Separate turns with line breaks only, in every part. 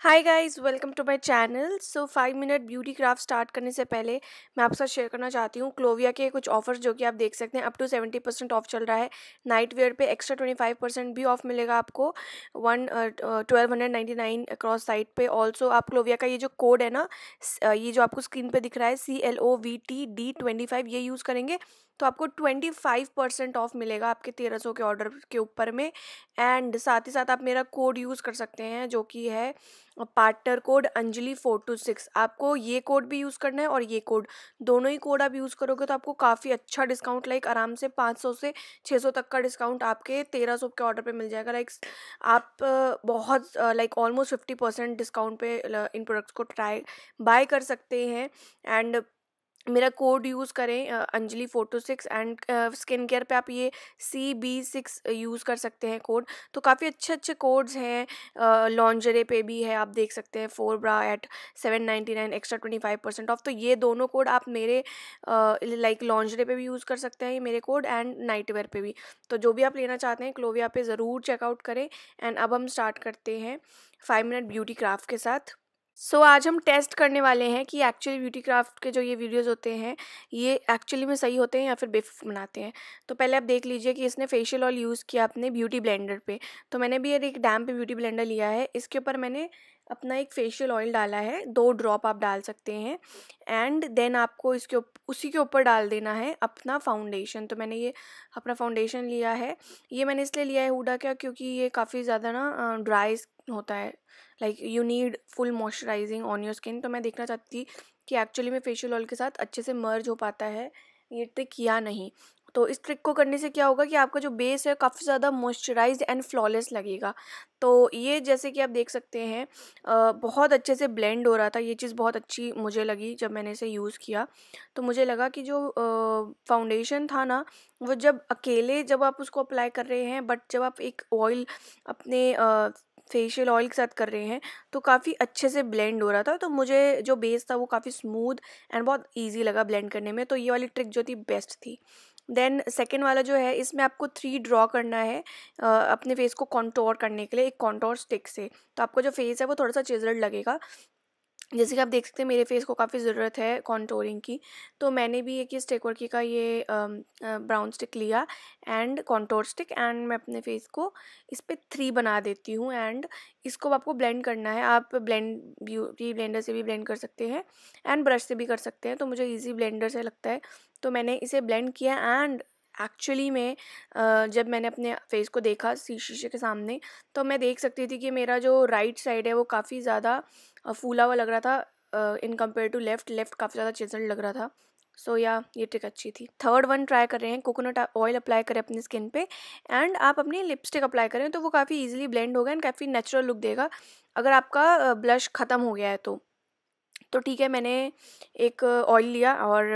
hi guys welcome to my channel so five minute beauty craft start करने से पहले मैं आपके साथ शेयर करना चाहती हूँ क्लोविया के कुछ ऑफर्स जो कि आप देख सकते हैं up to seventy percent off चल रहा है नाइट वेयर पर एक्स्ट्रा ट्वेंटी फाइव परसेंट भी ऑफ मिलेगा आपको one twelve hundred ninety nine across site पर ऑल्सो आप क्लोविया का ये जो कोड है ना uh, ये जो आपको स्क्रीन पर दिख रहा है C L O V T D twenty five ये यूज़ करेंगे तो आपको ट्वेंटी फाइव परसेंट ऑफ मिलेगा आपके तेरह सौ के ऑर्डर के ऊपर में एंड साथ ही साथ आप मेरा कोड यूज़ कर सकते हैं जो कि है partner code Anjali four two six आपको ये कोड भी यूज़ करना है और ये कोड दोनों ही कोड आप यूज़ करोगे तो आपको काफ़ी अच्छा डिस्काउंट लाइक आराम से पाँच सौ से छः सौ तक का डिस्काउंट आपके तेरह सौ के ऑर्डर पे मिल जाएगा लाइक आप बहुत like almost fifty percent discount पे इन प्रोडक्ट्स को ट्राई बाय कर सकते हैं एंड मेरा कोड यूज़ करें Anjali four two six and skin care पे आप ये सी बी सिक्स यूज़ कर सकते हैं कोड तो काफ़ी अच्छे अच्छे कोड्स हैं लॉन्जरे पे भी है आप देख सकते हैं four bra at seven ninety nine extra twenty five percent off तो ये दोनों कोड आप मेरे लाइक लॉन्जरे पे भी यूज़ कर सकते हैं ये मेरे कोड एंड नाइट वेयर पर भी तो जो भी आप लेना चाहते हैं क्लोविया पे ज़रूर चेकआउट करें एंड अब हम स्टार्ट करते हैं फाइव मिनट ब्यूटी क्राफ्ट के साथ सो so, आज हम टेस्ट करने वाले हैं कि एक्चुअली ब्यूटी क्राफ्ट के जो ये वीडियोस होते हैं ये एक्चुअली में सही होते हैं या फिर बेफ बनाते हैं तो पहले आप देख लीजिए कि इसने फेशियल ऑयल यूज़ किया अपने ब्यूटी ब्लेंडर पे तो मैंने भी एक डैम पे ब्यूटी ब्लेंडर लिया है इसके ऊपर मैंने अपना एक फेशियल ऑयल डाला है दो ड्रॉप आप डाल सकते हैं एंड देन आपको इसके उसी के ऊपर डाल देना है अपना फाउंडेशन तो मैंने ये अपना फाउंडेशन लिया है ये मैंने इसलिए लिया है हुडा का क्योंकि ये काफ़ी ज़्यादा ना ड्राई होता है like you need full moisturising on your skin तो मैं देखना चाहती थी कि एक्चुअली में फेशियल ऑयल के साथ अच्छे से मर्ज हो पाता है ये ट्रिक या नहीं तो इस ट्रिक को करने से क्या होगा कि आपका जो बेस है काफ़ी ज़्यादा मॉइस्चराइज एंड फ्लॉलेस लगेगा तो ये जैसे कि आप देख सकते हैं बहुत अच्छे से ब्लेंड हो रहा था ये चीज़ बहुत अच्छी मुझे लगी जब मैंने इसे यूज़ किया तो मुझे लगा कि जो फाउंडेशन था ना वो जब अकेले जब आप उसको अप्लाई कर रहे हैं बट जब आप एक ऑयल अपने फेशियल ऑयल के साथ कर रहे हैं तो काफ़ी अच्छे से ब्लेंड हो रहा था तो मुझे जो बेस था वो काफ़ी स्मूथ एंड बहुत ईजी लगा ब्लेंड करने में तो ये वाली ट्रिक जो थी बेस्ट थी देन सेकेंड वाला जो है इसमें आपको थ्री ड्रॉ करना है अपने फेस को कॉन्टोर करने के लिए एक कॉन्टोर स्टिक से तो आपका जो फेस है वो थोड़ा सा चिजल्ड लगेगा जैसे कि आप देख सकते हैं मेरे फेस को काफ़ी ज़रूरत है कॉन्टोरिंग की तो मैंने भी एक ये स्टिक वर्की का ये ब्राउन स्टिक लिया एंड कॉन्टोर स्टिक एंड मैं अपने फेस को इस पर थ्री बना देती हूँ एंड इसको आपको ब्लेंड करना है आप ब्लेंड ब्यूटी ब्लेंडर से भी ब्लेंड कर सकते हैं एंड ब्रश से भी कर सकते हैं तो मुझे ईजी ब्लेंडर से लगता है तो मैंने इसे ब्लेंड किया एंड एक्चुअली में जब मैंने अपने फेस को देखा शीशे के सामने तो मैं देख सकती थी कि मेरा जो राइट साइड है वो काफ़ी ज़्यादा फूला हुआ लग रहा था in compare to left left काफ़ी ज़्यादा चिजल लग रहा था सो so, या yeah, ये ट्रिक अच्छी थी थर्ड वन ट्राई कर रहे हैं कोकोनट ऑयल अप्लाई करें अपनी स्किन पे एंड आप अपनी लिपस्टिक अप्लाई करें तो वो काफ़ी इजीली ब्लेंड होगा एंड काफ़ी नेचुरल लुक देगा अगर आपका ब्लश ख़त्म हो गया है तो तो ठीक है मैंने एक ऑयल लिया और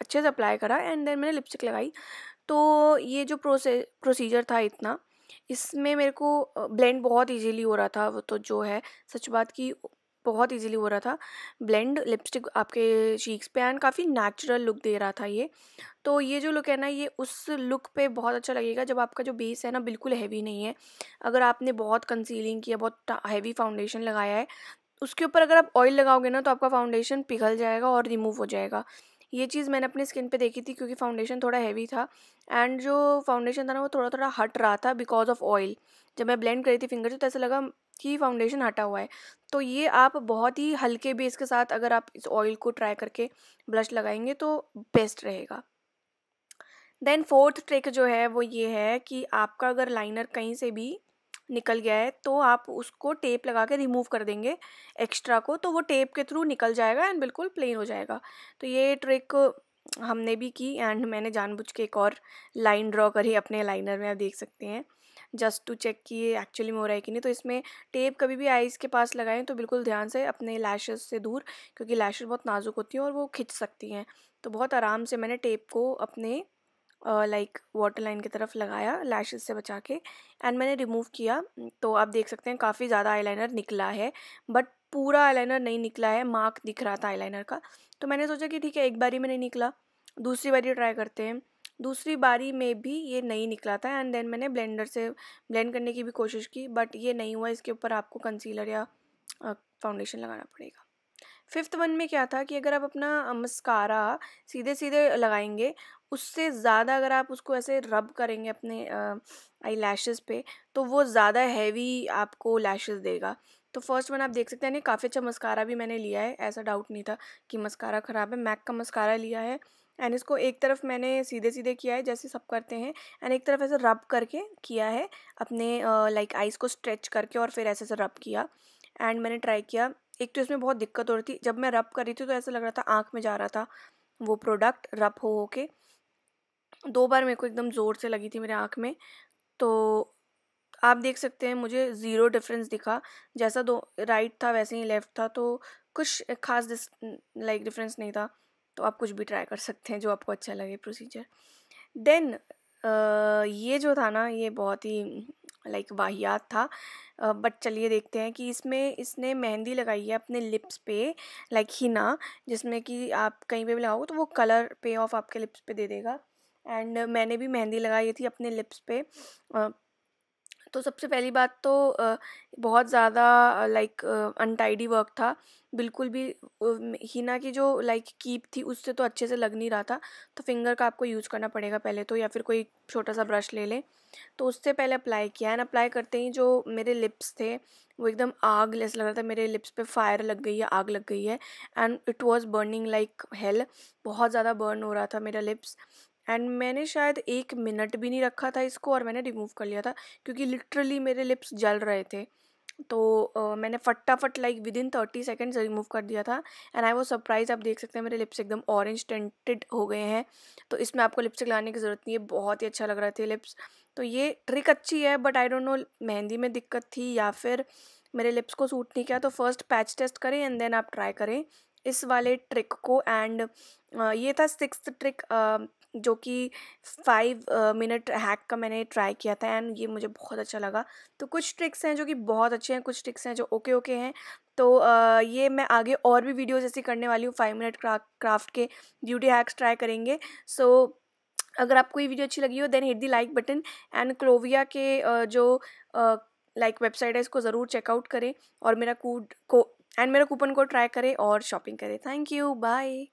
अच्छे से अप्लाई करा एंड देन मैंने लिपस्टिक लगाई तो ये जो प्रोसे प्रोसीजर था इतना इसमें मेरे को ब्लेंड बहुत ईजीली हो रहा था वो तो जो है सच बात की बहुत इजीली हो रहा था ब्लेंड लिपस्टिक आपके चीक्स पे एंड काफ़ी नेचुरल लुक दे रहा था ये तो ये जो लुक है ना ये उस लुक पे बहुत अच्छा लगेगा जब आपका जो बेस है ना बिल्कुल हैवी नहीं है अगर आपने बहुत कंसीलिंग किया बहुत हैवी फाउंडेशन लगाया है उसके ऊपर अगर आप ऑयल लगाओगे ना तो आपका फाउंडेशन पिघल जाएगा और रिमूव हो जाएगा ये चीज़ मैंने अपनी स्किन पे देखी थी क्योंकि फाउंडेशन थोड़ा हैवी था एंड जो फाउंडेशन था ना वो थोड़ा थोड़ा हट रहा था बिकॉज ऑफ ऑयल जब मैं ब्लेंड करी थी फिंगर से तो ऐसा लगा कि फाउंडेशन हटा हुआ है तो ये आप बहुत ही हल्के बेस के साथ अगर आप इस ऑयल को ट्राई करके ब्लश लगाएंगे तो बेस्ट रहेगा देन फोर्थ ट्रिक जो है वो ये है कि आपका अगर लाइनर कहीं से भी निकल गया है तो आप उसको टेप लगा के रिमूव कर देंगे एक्स्ट्रा को तो वो टेप के थ्रू निकल जाएगा एंड बिल्कुल प्लेन हो जाएगा तो ये ट्रिक हमने भी की एंड मैंने जानबूझ के एक और लाइन ड्रॉ करी अपने लाइनर में आप देख सकते हैं जस्ट टू चेक कि ये एक्चुअली में हो रहा है कि नहीं तो इसमें टेप कभी भी आइज़ के पास लगाएं तो बिल्कुल ध्यान से अपने लैशेस से दूर क्योंकि लैशेस बहुत नाजुक होती हैं और वो खिंच सकती हैं तो बहुत आराम से मैंने टेप को अपने लाइक वाटर लाइन की तरफ लगाया लैशेस से बचा के एंड मैंने रिमूव किया तो आप देख सकते हैं काफ़ी ज़्यादा आई निकला है बट पूरा आई नहीं निकला है मार्क दिख रहा था आई का तो मैंने सोचा कि ठीक है एक बारी में नहीं निकला दूसरी बारी ट्राई करते हैं दूसरी बारी में भी ये नहीं निकला था एंड देन मैंने ब्लेंडर से ब्लेंड करने की भी कोशिश की बट ये नहीं हुआ इसके ऊपर आपको कंसीलर या फाउंडेशन लगाना पड़ेगा फिफ्थ वन में क्या था कि अगर आप अपना मस्कारा सीधे सीधे लगाएंगे उससे ज़्यादा अगर आप उसको ऐसे रब करेंगे अपने आई लैशेज़ पे तो वो ज़्यादा हैवी आपको लैशेज़ देगा तो फर्स्ट वन आप देख सकते हैं काफ़ी अच्छा मस्कारा भी मैंने लिया है ऐसा डाउट नहीं था कि मस्कारा ख़राब है मैक का मस्कारा लिया है एंड इसको एक तरफ मैंने सीधे सीधे किया है जैसे सब करते हैं एंड एक तरफ ऐसे रब करके किया है अपने लाइक आइज़ को स्ट्रेच करके और फिर ऐसे ऐसे रब किया एंड मैंने ट्राई किया एक तो इसमें बहुत दिक्कत हो रही थी जब मैं रब कर रही थी तो ऐसा लग रहा था आँख में जा रहा था वो प्रोडक्ट रब हो हो के दो बार मेरे को एकदम ज़ोर से लगी थी मेरे आँख में तो आप देख सकते हैं मुझे ज़ीरो डिफरेंस दिखा जैसा दो राइट था वैसे ही लेफ़्ट था तो कुछ खास लाइक डिफरेंस नहीं था तो आप कुछ भी ट्राई कर सकते हैं जो आपको अच्छा लगे प्रोसीजर देन ये जो था ना ये बहुत ही लाइक वाहियात था बट चलिए देखते हैं कि इसमें इसने मेहंदी लगाई है अपने लिप्स पे लाइक हिना जिसमें कि आप कहीं पे भी लगाओगे तो वो कलर पे ऑफ आपके लिप्स पे दे देगा एंड मैंने भी मेहंदी लगाई थी अपने लिप्स पे तो सबसे पहली बात तो बहुत ज़्यादा लाइक अनटाइडी वर्क था बिल्कुल भी हिना की जो लाइक कीप थी उससे तो अच्छे से लग नहीं रहा था तो फिंगर का आपको यूज़ करना पड़ेगा पहले तो या फिर कोई छोटा सा ब्रश ले लें तो उससे पहले अप्लाई किया एंड अप्लाई करते ही जो मेरे लिप्स थे वो एकदम आग लेस लग रहा था मेरे लिप्स पे फायर लग गई है आग लग गई है and it was burning like hell बहुत ज़्यादा बर्न हो रहा था मेरा लिप्स एंड मैंने शायद एक मिनट भी नहीं रखा था इसको और मैंने रिमूव कर लिया था क्योंकि लिटरली मेरे लिप्स जल रहे थे तो uh, मैंने फटाफट like within thirty seconds remove कर दिया था एंड आई वो सरप्राइज़ आप देख सकते हैं मेरे लिप्स एकदम ऑरेंज टेंटेड हो गए हैं तो इसमें आपको लिपस्टिक लाने की ज़रूरत नहीं है बहुत ही अच्छा लग रहा थे लिप्स तो ये ट्रिक अच्छी है but I don't know mehndi में दिक्कत थी या फिर मेरे लिप्स को सूट नहीं किया तो फर्स्ट पैच टेस्ट करें एंड देन आप ट्राई करें इस वाले ट्रिक को एंड ये था सिक्स ट्रिक जो कि फाइव मिनट हैक का मैंने ट्राई किया था एंड ये मुझे बहुत अच्छा लगा तो कुछ ट्रिक्स हैं जो कि बहुत अच्छे हैं कुछ ट्रिक्स हैं जो ओके ओके हैं तो ये मैं आगे और भी वीडियोज़ ऐसी करने वाली हूँ फाइव मिनट क्राफ्ट के ब्यूटी हैक्स ट्राई करेंगे सो so, अगर आपको ये वीडियो अच्छी लगी हो then hit the like button and Clovia के जो लाइक वेबसाइट है इसको ज़रूर चेकआउट करें और मेरा कूड को एंड मेरा कूपन कोड ट्राई करें और शॉपिंग करें थैंक यू बाय